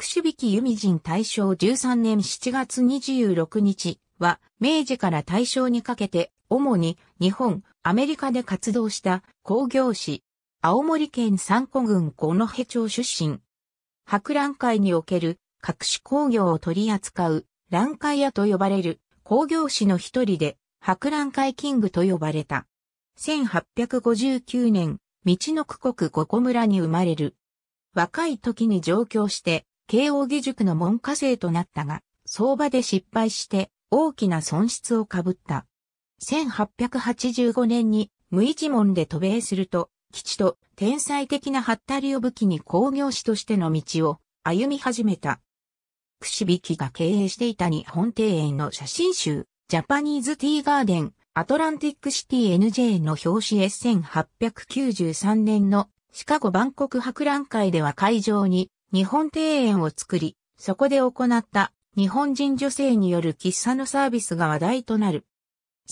櫛引弓人大正13年7月26日は、明治から大正にかけて、主に日本、アメリカで活動した工業士、青森県三古郡五戸町出身。博覧会における各種工業を取り扱う蘭会屋と呼ばれる工業士の一人で博覧会キングと呼ばれた。1859年、道の区国五古村に生まれる。若い時に上京して慶応義塾の門下生となったが、相場で失敗して大きな損失をかぶった。1885年に無一門で渡米すると、基地と天才的なハッタリを武器に工業士としての道を歩み始めた。くしびきが経営していた日本庭園の写真集、ジャパニーズティーガーデン、アトランティックシティ NJ の表紙へ1893年のシカゴ万国博覧会では会場に日本庭園を作り、そこで行った日本人女性による喫茶のサービスが話題となる。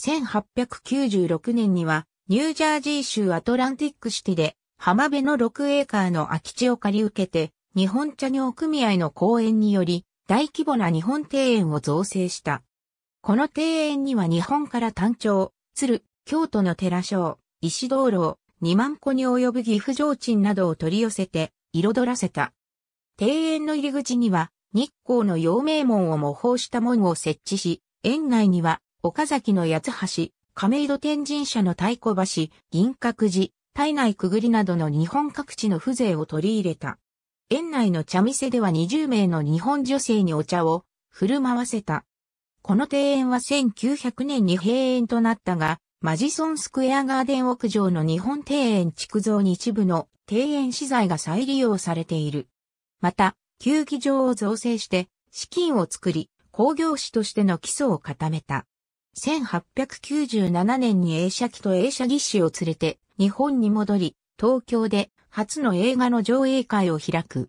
1896年には、ニュージャージー州アトランティックシティで、浜辺の6エーカーの空き地を借り受けて、日本茶業組合の公園により、大規模な日本庭園を造成した。この庭園には日本から単調、鶴、京都の寺章、石灯籠、2万個に及ぶ岐阜上鎮などを取り寄せて、彩らせた。庭園の入り口には日光の陽明門を模倣した門を設置し、園内には岡崎の八橋、亀戸天神社の太鼓橋、銀閣寺、体内くぐりなどの日本各地の風情を取り入れた。園内の茶店では20名の日本女性にお茶を振る舞わせた。この庭園は1900年に閉園となったが、マジソンスクエアガーデン屋上の日本庭園築造に一部の庭園資材が再利用されている。また、球技場を造成して、資金を作り、工業士としての基礎を固めた。1897年に映写機と映写技師を連れて日本に戻り、東京で初の映画の上映会を開く。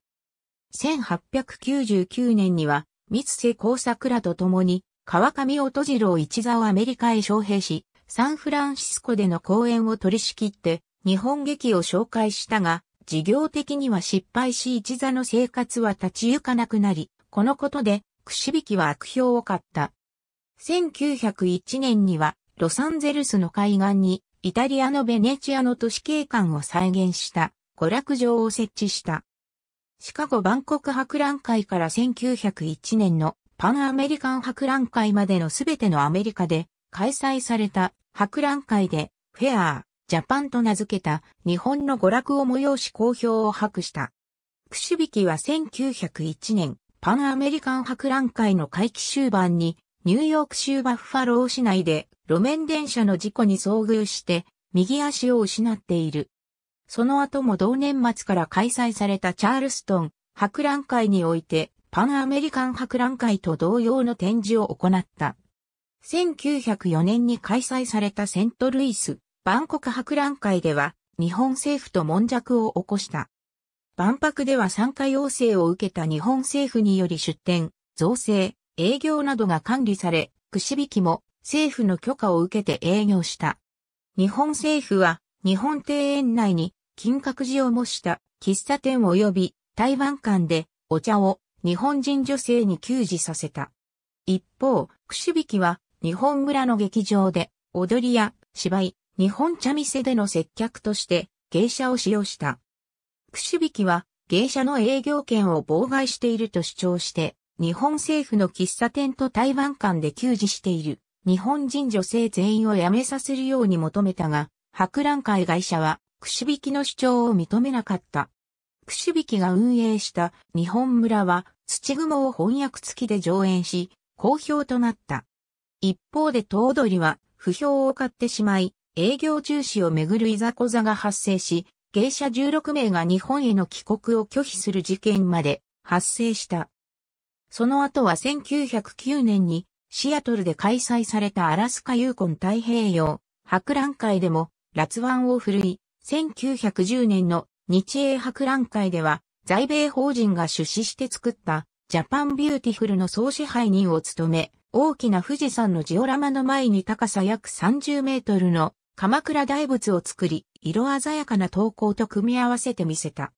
1899年には、三瀬耕作らと共に、川上音次郎一座をアメリカへ招聘し、サンフランシスコでの公演を取り仕切って、日本劇を紹介したが、事業的には失敗し一座の生活は立ち行かなくなり、このことで、くし引きは悪評を買った。1901年には、ロサンゼルスの海岸に、イタリアのベネチアの都市景観を再現した、娯楽場を設置した。シカゴ万国博覧会から1901年のパンアメリカン博覧会までのすべてのアメリカで開催された博覧会でフェアジャパンと名付けた日本の娯楽を催し好評を博した。くしびきは1901年、パンアメリカン博覧会の会期終盤に、ニューヨーク州バッファロー市内で路面電車の事故に遭遇して、右足を失っている。その後も同年末から開催されたチャールストン博覧会において、パンアメリカン博覧会と同様の展示を行った。1904年に開催されたセントルイス万国博覧会では、日本政府と悶着を起こした。万博では参加要請を受けた日本政府により出展、造成、営業などが管理され、串引きも政府の許可を受けて営業した。日本政府は日本庭園内に金閣寺を模した喫茶店及び台湾館でお茶を日本人女性に給仕させた。一方、串引きは日本村の劇場で踊りや芝居、日本茶店での接客として芸者を使用した。くしびきは芸者の営業権を妨害していると主張して、日本政府の喫茶店と台湾間で給仕している日本人女性全員を辞めさせるように求めたが、博覧会会社はくしびきの主張を認めなかった。くしびきが運営した日本村は土雲を翻訳付きで上演し、好評となった。一方で頭取は不評を買ってしまい、営業中止をめぐるいざこざが発生し、芸者16名が日本への帰国を拒否する事件まで発生した。その後は1909年にシアトルで開催されたアラスカユーコン太平洋博覧会でも辣腕を振るい、1910年の日英博覧会では在米法人が出資して作ったジャパンビューティフルの総支配人を務め、大きな富士山のジオラマの前に高さ約30メートルの鎌倉大仏を作り、色鮮やかな投稿と組み合わせてみせた。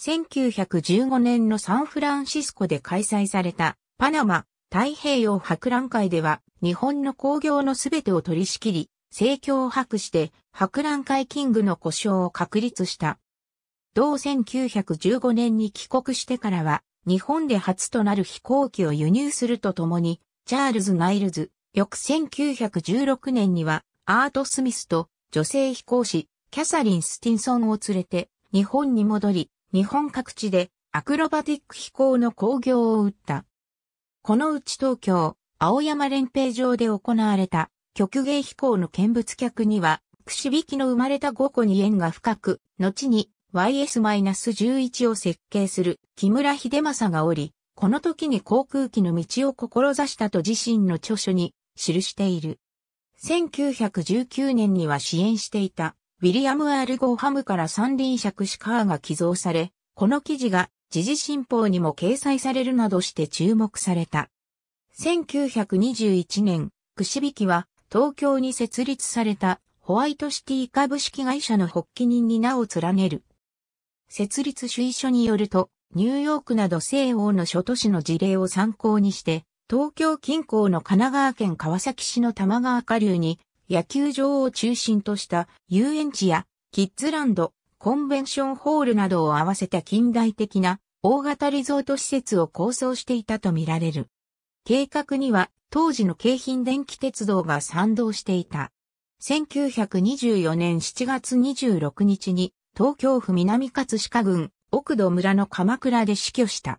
1915年のサンフランシスコで開催されたパナマ太平洋博覧会では日本の工業のすべてを取り仕切り、盛況を博して博覧会キングの故障を確立した。同1915年に帰国してからは日本で初となる飛行機を輸入するとともに、チャールズ・ナイルズ、翌1916年にはアート・スミスと女性飛行士、キャサリン・スティンソンを連れて日本に戻り、日本各地でアクロバティック飛行の興行を打った。このうち東京、青山連平場で行われた曲芸飛行の見物客には、くしびきの生まれた5個に縁が深く、後に YS-11 を設計する木村秀正がおり、この時に航空機の道を志したと自身の著書に記している。1919年には支援していた、ウィリアム・アル・ゴーハムから三輪尺シカーが寄贈され、この記事が時事新報にも掲載されるなどして注目された。1921年、串引きは東京に設立されたホワイトシティ株式会社の発起人に名を連ねる。設立主意書によると、ニューヨークなど西欧の諸都市の事例を参考にして、東京近郊の神奈川県川崎市の玉川下流に野球場を中心とした遊園地やキッズランド、コンベンションホールなどを合わせた近代的な大型リゾート施設を構想していたとみられる。計画には当時の京浜電気鉄道が賛同していた。1924年7月26日に東京府南葛飾郡奥戸村の鎌倉で死去した。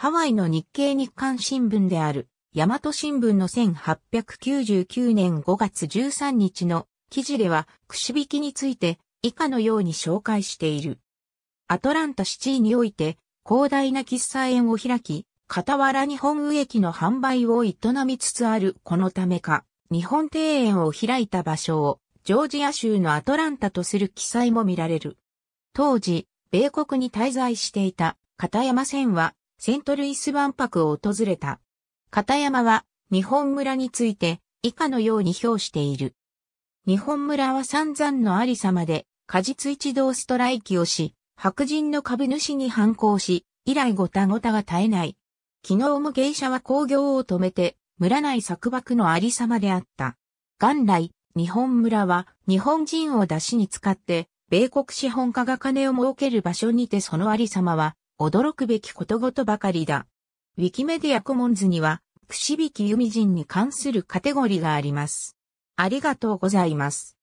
ハワイの日経日刊新聞である、ヤマト新聞の1899年5月13日の記事では、くし引きについて以下のように紹介している。アトランタシティにおいて、広大な喫茶園を開き、傍ら日本植木の販売を営みつつあるこのためか、日本庭園を開いた場所を、ジョージア州のアトランタとする記載も見られる。当時、米国に滞在していた片山線はセントルイス万博を訪れた。片山は日本村について以下のように表している。日本村は散々のありさまで果実一同ストライキをし、白人の株主に反抗し、以来ごたごたが絶えない。昨日も芸者は工業を止めて、村内作爆のありさまであった。元来、日本村は日本人を出しに使って、米国資本家が金を儲ける場所にてそのありさまは驚くべきことごとばかりだ。ウィキメディアコモンズには、くしびき由美人に関するカテゴリーがあります。ありがとうございます。